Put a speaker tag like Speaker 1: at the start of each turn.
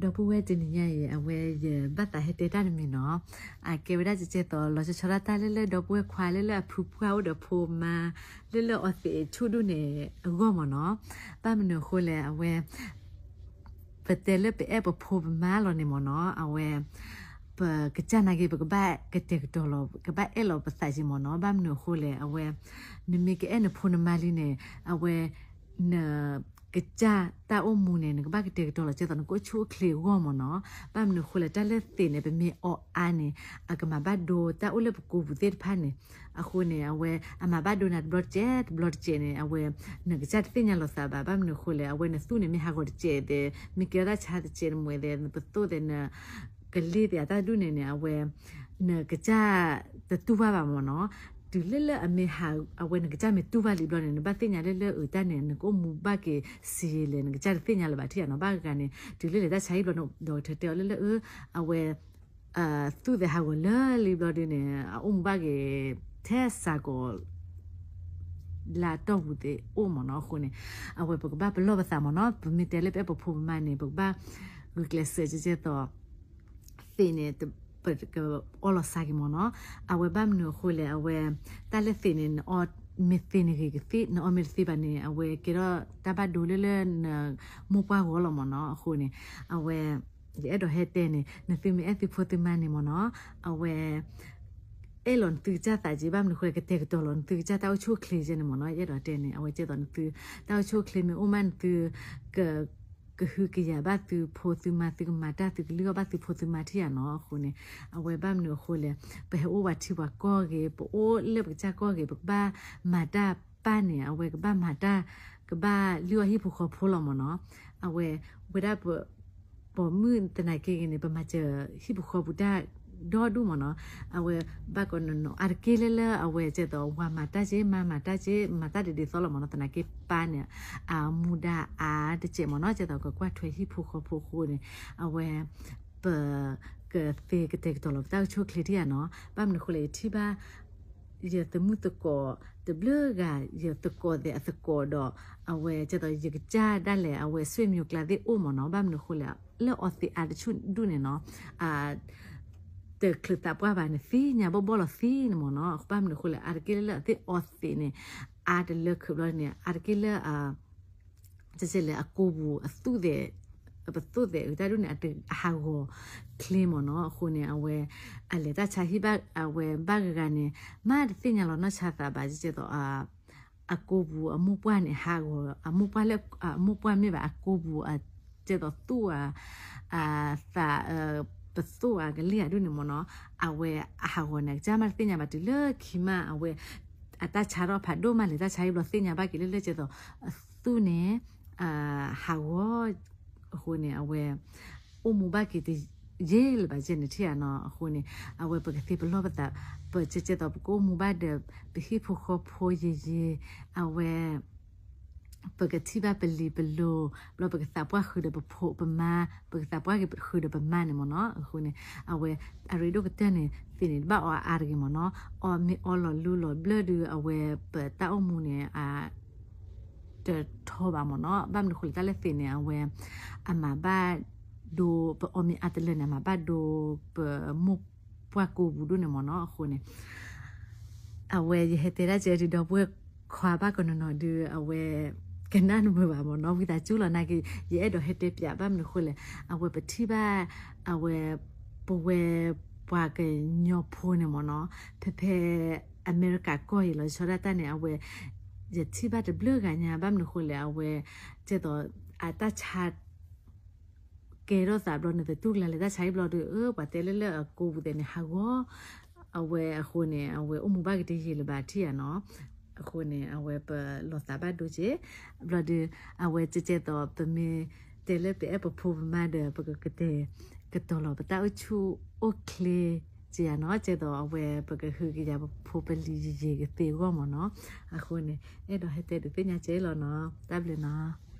Speaker 1: ดอกบัวจินใหญ่เอาไว้เยอะบัตตาเฮเตด้านมีเนาะอ่ะเกวได้จะเจต่อเราจะชราตาเรื่อยๆดอกบัวควายเรื่อยๆพรูพาวดอกโพมาเรื่อยๆออสิชูดูเนี่ยง่วงเนาะป้ามันเนื้อคนเลยเอาไว้ปเตลไปแอบโพมาเราเนี่ยมเนาะเอาไว้ပကချနာကေပကဘကတေကတော်လကဘအဲ့လောပစာစီမနောဘမ်နခိုလေအဝဲနမီကေအနဖုန်မလီနေအဝဲနกะจาตาอมูเนี่ยนึกบ้ากะเตกตอละเจตนก็ชูคลีวอมเนาะปามนึคุละตะเลติเนี่ยเป็นเมออานี่อะกะมาบาโดตาอุเลปกูบุเตพานี่อะคูเนี่ยเอาเวอะมาบาโดนัดบลอดเจตบลอดเจเนี่ยเอาเวนึกจัดติญะลอซาบาปามนึคุละเอาเวนะสุเนี่ยเมฮากอดเจเดมิเกราชาเจมวยเดปตโตเดนะกะลีเดอะตาดูเนี่ยเอาเวนึกจาตะตุบาบามเนาะတူလလအမေဟာအဝဲငကြမတူပါလီဘလနဲ့ဘာတင်ညာလလအတနဲ့ကိုမူပါကေစီလေငကြတင်ညာလပါထီရနဘာကနေတူလလဒါဆိုင်ဘလနော်ဒေါ်တဲလလအဝဲအာသူတဲ့ဟာကိုလလီဘလနဲ့အုံဘာကေထဲဆာကိုလာတော့ဘူးတဲ့အုံမနော်ခုနေအဝဲပကဘာဘလောဘသမနော်မီတဲလေပပဖူမနေပကဘာဂုကလစကြကြတော့သင်နေတဲ့ပဒကအော်လဆာကီမနောအဝဘမ်နူခိုလေအဝဲတလသင်းနအော်မစ်သင်းရီကသီနော်မစ်သီပနေအဝဲကေရတဘဒူလေလန်မူပွားဟောလမနောအခုနေအဝဲဒီအဲ့တော့ဟဲ့တဲ့နေနသိမအဲ့ဒီဖို့တမန်နေမနောအဝဲအဲ့လွန်သူကြတာကြီးဘာမလို့ခွဲကတဲ့ကတော့လွန်သူကြတော့ချိုးခလီခြင်းနေမနော်ရတော့တဲ့နေအဝဲကျတော့သူတော့ချိုးခလီမြေဥမန်သူကကဟုကရဘသူဖိုသူမသူမတာသူလူဘသူဖိုသူမတီရနော်ခုနေအဝဲဘမနခုလေဘဲအိုဝတီဝကောကေပိုလေပချကောကေပဘာမတာပနေအဝဲကဘာမတာကဘာလူဟိဖခုဖိုလမနော်အဝဲဝဒပပေါ်မွန်းတနကေနေပမချေဟိဖခုဘူတာดอดูมเนาะเอาเวบักกนนอาร์เกเลลเอาเวเจตอวามาตาเจมามาตาเจมาตาดิดิซอลมเนาะตนาเกปาเนี่ยอามูดาอาตเจมเนาะเจตอก็กว่าถวยฮิพูคอพูคูเนี่ยเอาเวเปကသေးကတဲ့တော်လောက်တောက်ချိုကလေးတရနော်ပမ်နခုလေတီပါရတမှုတကောတဘလကရတကောတဲ့အစကောတော့အဝဲကျတော့ရကြတယ်လေအဝဲဆွေမျိုးကလာတဲ့အိုမနော်ဘာမလို့ခလာလောအစီအတချွန်းဒုနေနော်အာတကလတာပွားပါနေစီညာဘဘလစီနမနော်ခပမ်နခုလအာကိလတဲ့အော့စီနေအာတလခဘလနေအာကိလအာကျစလေအကူဘူးအသူတဲ့အပသူတဲ့ဒါရုန်အတအဟာကိုကလမနော်ခုနေအဝဲအလေတချာဟိဘအဝဲဘဂကနေမာတိညာလောနချာတာပါကြည့်တော့အာအကူဘူးအမှုပွားနေဟာကိုအမှုပွားလက်အမှုပွားမြေပါအကူဘူးအကျတော့သူ့အာအာသာတဆိုအကလေးအဒုန်မနောအဝဲအဟောနေကြမသိညာမတူလခိမအဝဲအတချရောဖတ်ဒိုမလေတချိုင်ဘလသိညာဘကလေးလေချေတော့သူနေအဟာဝဟိုနေအဝဲအမှုဘကတိရေးလပါဂျင်တီအနော်ဟိုနေအဝဲပကတိဘလောပတာပချေချေတော့ကိုမှုဘတဲ့ဘိခိဖို့ခဖို့ရေးရေးအဝဲပကတိဘပလီဘလိုဘလပကသပွားခုဒပဖို့ပမာပကသပွားကခုဒပမန်မနော်ခုနေအဝဲအရီဒိုကတနေဖိနေဘာအာရီမနော်အော်မီအော်လလူလဘလဒူအဝဲပတအုံမူနေအာတထောပါမနော်ဘာမခုလတလေဖိနေအဝဲအမဘာဒိုပအမီအတလနေမဘာဒိုပမူပွားကိုဘူးဒိုနေမနော်ခုနေအဝဲရဟတေရာဂျေရီဒိုပွဲခွာပါကနနော်ဒူအဝဲကနန်ဘဘာမနော်ဝိတာကျူလနာကရဲ့တော့ဟက်တက်ပြဘာမလို့ခွလေအဝပတိပါအဝပဝဲပွားကညောဖိုးနေမနော်ဖဖဲအမေရိကကိုရလဆိုရတန်အဝရတိပါတဘလကညာဘာမလို့ခွလေအဝကျတော့အတချာကေရောစာဘလောနေတဲ့တူလာလေတာဆိုင်ဘလောတူအပတဲလေလေကိုဘူးတဲ့ဟာကောအဝဲအခုနေအဝဲအမှုဘကတိရေလပါတိရနော်အခုနေအဝဲပလောတာဘတ်ဒူဂျေဘလဒီအဝဲချေချေတော့ပမေတယ်လေပေပပူမန်ဒပကကတဲ့ကတော့လောပတာချူโอเคจีอ่ะเนาะเจตอเวปกคือกิจะพบลีเยเตก็มเนาะอะคนเนี่ยเอดอเฮเตดูปัญญาเจลเนาะตับเลยเนาะ